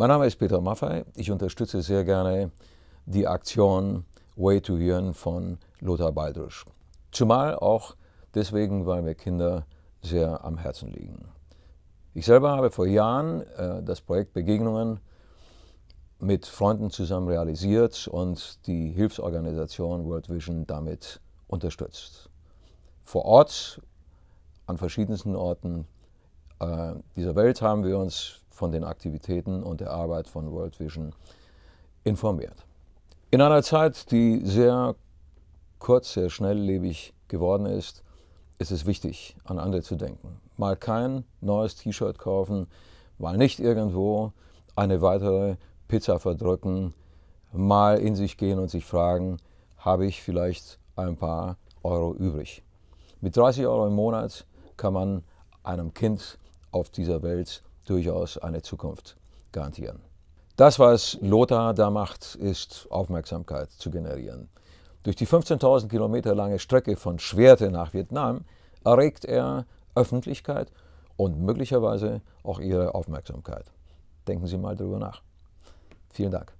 Mein Name ist Peter Maffei. Ich unterstütze sehr gerne die Aktion Way to Yearn von Lothar Baldrisch. Zumal auch deswegen, weil mir Kinder sehr am Herzen liegen. Ich selber habe vor Jahren äh, das Projekt Begegnungen mit Freunden zusammen realisiert und die Hilfsorganisation World Vision damit unterstützt. Vor Ort, an verschiedensten Orten äh, dieser Welt haben wir uns von den Aktivitäten und der Arbeit von World Vision informiert. In einer Zeit, die sehr kurz, sehr schnelllebig geworden ist, ist es wichtig, an andere zu denken. Mal kein neues T-Shirt kaufen, mal nicht irgendwo eine weitere Pizza verdrücken, mal in sich gehen und sich fragen, habe ich vielleicht ein paar Euro übrig. Mit 30 Euro im Monat kann man einem Kind auf dieser Welt durchaus eine Zukunft garantieren. Das, was Lothar da macht, ist Aufmerksamkeit zu generieren. Durch die 15.000 Kilometer lange Strecke von Schwerte nach Vietnam erregt er Öffentlichkeit und möglicherweise auch Ihre Aufmerksamkeit. Denken Sie mal darüber nach. Vielen Dank.